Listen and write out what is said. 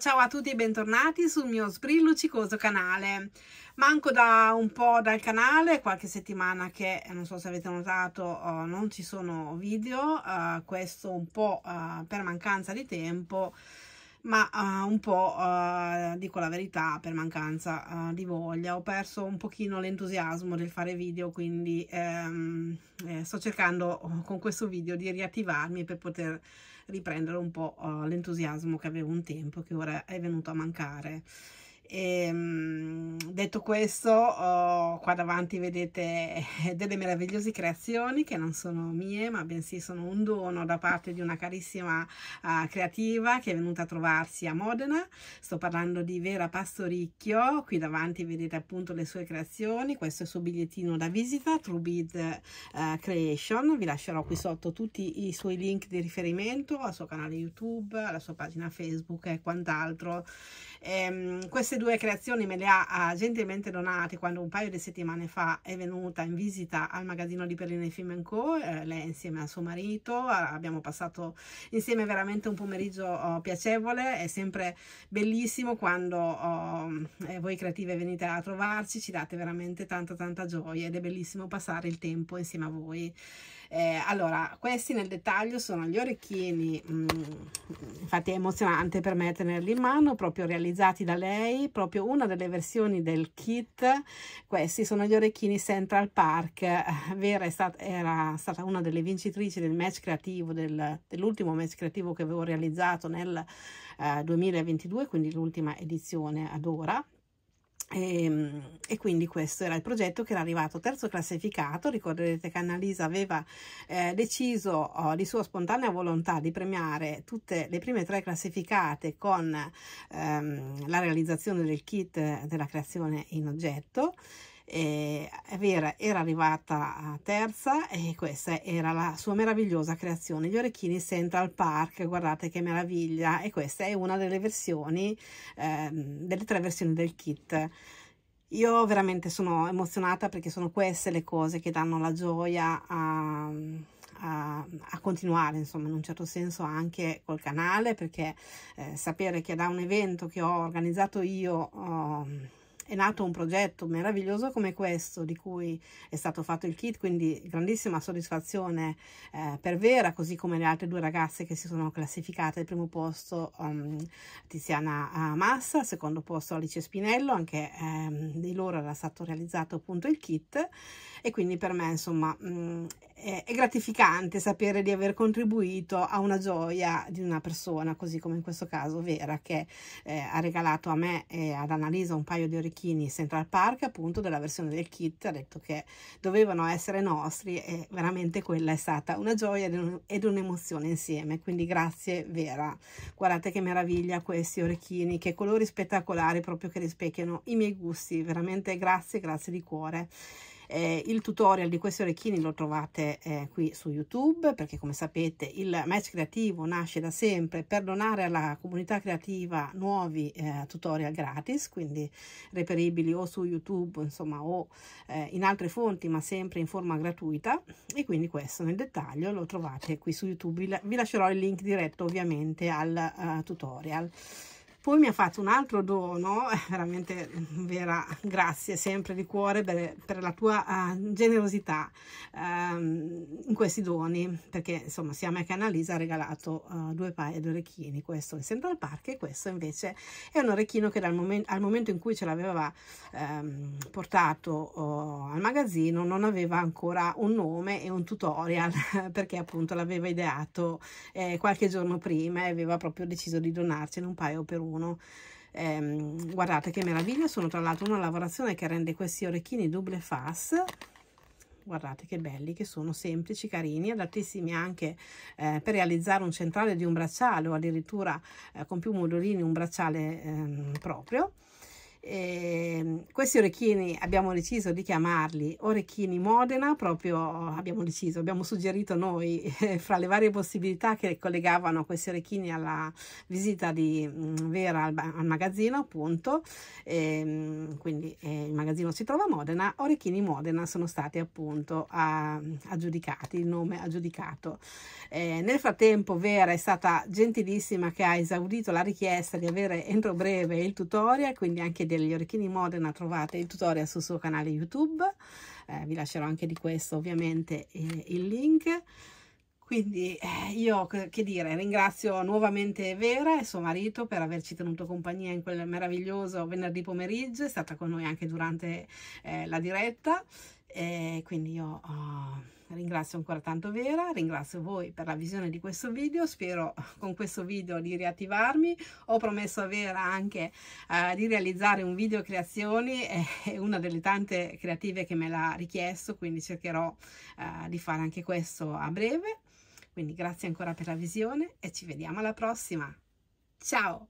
Ciao a tutti e bentornati sul mio sbrillucicoso canale. Manco da un po' dal canale, qualche settimana che, eh, non so se avete notato, uh, non ci sono video, uh, questo un po' uh, per mancanza di tempo, ma un po', dico la verità, per mancanza di voglia. Ho perso un pochino l'entusiasmo del fare video, quindi ehm, eh, sto cercando oh, con questo video di riattivarmi per poter riprendere un po' eh, l'entusiasmo che avevo un tempo che ora è venuto a mancare e, ehm, detto questo, oh, qua davanti vedete delle meravigliose creazioni che non sono mie, ma bensì sono un dono da parte di una carissima uh, creativa che è venuta a trovarsi a Modena. Sto parlando di Vera Pastoricchio. Qui davanti vedete appunto le sue creazioni. Questo è il suo bigliettino da visita, True uh, Creation. Vi lascerò qui sotto tutti i suoi link di riferimento al suo canale YouTube, alla sua pagina Facebook e quant'altro. Ehm, queste due creazioni me le ha, gentilmente donate quando un paio di settimane fa è venuta in visita al magazzino di Perline Film Co. Eh, lei insieme a suo marito, abbiamo passato insieme veramente un pomeriggio oh, piacevole, è sempre bellissimo quando oh, eh, voi creative venite a trovarci, ci date veramente tanta tanta gioia ed è bellissimo passare il tempo insieme a voi. Eh, allora, questi nel dettaglio sono gli orecchini, mh, mm, infatti è emozionante per me tenerli in mano, proprio realizzati da lei, proprio una delle versioni del kit. Questi sono gli orecchini Central Park. Eh, Vera è stata, era stata una delle vincitrici del match creativo, del, dell'ultimo match creativo che avevo realizzato nel eh, 2022, quindi l'ultima edizione ad ora e, ehm, e, quindi questo era il progetto che era arrivato terzo classificato. Ricorderete che Annalisa aveva eh, deciso oh, di sua spontanea volontà di premiare tutte le prime tre classificate con ehm, la realizzazione del kit della creazione in oggetto eh, Vera era arrivata terza e questa era la sua meravigliosa creazione, gli orecchini Central Park, guardate che meraviglia, e questa è una delle versioni, eh, delle tre versioni del kit. Io veramente sono emozionata perché sono queste le cose che danno la gioia a... A, a, continuare insomma in un certo senso anche col canale perché eh, sapere che da un evento che ho organizzato io oh, è nato un progetto meraviglioso come questo di cui è stato fatto il kit, quindi grandissima soddisfazione eh, per Vera, così come le altre due ragazze che si sono classificate al primo posto um, Tiziana eh, Massa, al secondo posto Alice Spinello, anche um, di loro era stato realizzato appunto il kit e quindi per me insomma mh, mm, è, gratificante sapere di aver contribuito a una gioia di una persona, così come in questo caso Vera che eh, ha regalato a me e ad Annalisa un paio di orecchini Central Park, appunto della versione del kit, ha detto che dovevano essere nostri e veramente quella è stata una gioia ed un'emozione insieme, quindi grazie Vera. Guardate che meraviglia questi orecchini, che colori spettacolari proprio che rispecchiano i miei gusti, veramente grazie, grazie di cuore. Eh, il tutorial di questi orecchini lo trovate eh, qui su YouTube perché come sapete il Match Creativo nasce da sempre per donare alla comunità creativa nuovi eh, tutorial gratis, quindi reperibili o su YouTube insomma o eh, in altre fonti ma sempre in forma gratuita e quindi questo nel dettaglio lo trovate qui su YouTube, vi lascerò il link diretto ovviamente al uh, tutorial. Poi mi ha fatto un altro dono, eh, veramente Vera, grazie sempre di cuore per, per la tua uh, generosità um, in questi doni, perché insomma sia a me che a Annalisa ha regalato uh, due paia di orecchini, questo è Central Park e questo invece è un orecchino che dal momen al momento in cui ce l'aveva um, portato uh, al magazzino non aveva ancora un nome e un tutorial perché appunto l'aveva ideato eh, qualche giorno prima e aveva proprio deciso di donarcene un paio per uno uno eh, guardate che meraviglia sono tra l'altro una lavorazione che rende questi orecchini double face guardate che belli che sono semplici carini adattissimi anche eh, per realizzare un centrale di un bracciale o addirittura eh, con più modulini un bracciale eh, proprio eh, questi orecchini abbiamo deciso di chiamarli orecchini Modena, proprio abbiamo deciso, abbiamo suggerito noi eh, fra le varie possibilità che collegavano questi orecchini alla visita di mh, mm, Vera al, al, magazzino, appunto, ehm, eh, quindi il magazzino si trova a Modena, orecchini Modena sono stati appunto aggiudicati, il nome aggiudicato. Eh, nel frattempo Vera è stata gentilissima che ha esaurito la richiesta di avere entro breve il tutorial, quindi anche degli orecchini Modena trovate il tutorial sul suo canale YouTube, eh, vi lascerò anche di questo ovviamente eh, il link. Quindi eh, io, che dire, ringrazio nuovamente Vera e suo marito per averci tenuto compagnia in quel meraviglioso venerdì pomeriggio, è stata con noi anche durante eh, la diretta e quindi io... Oh, ringrazio ancora tanto Vera, ringrazio voi per la visione di questo video, spero con questo video di riattivarmi, ho promesso a Vera anche eh, di realizzare un video creazioni, eh, è una delle tante creative che me l'ha richiesto, quindi cercherò eh, di fare anche questo a breve, quindi grazie ancora per la visione e ci vediamo alla prossima, ciao!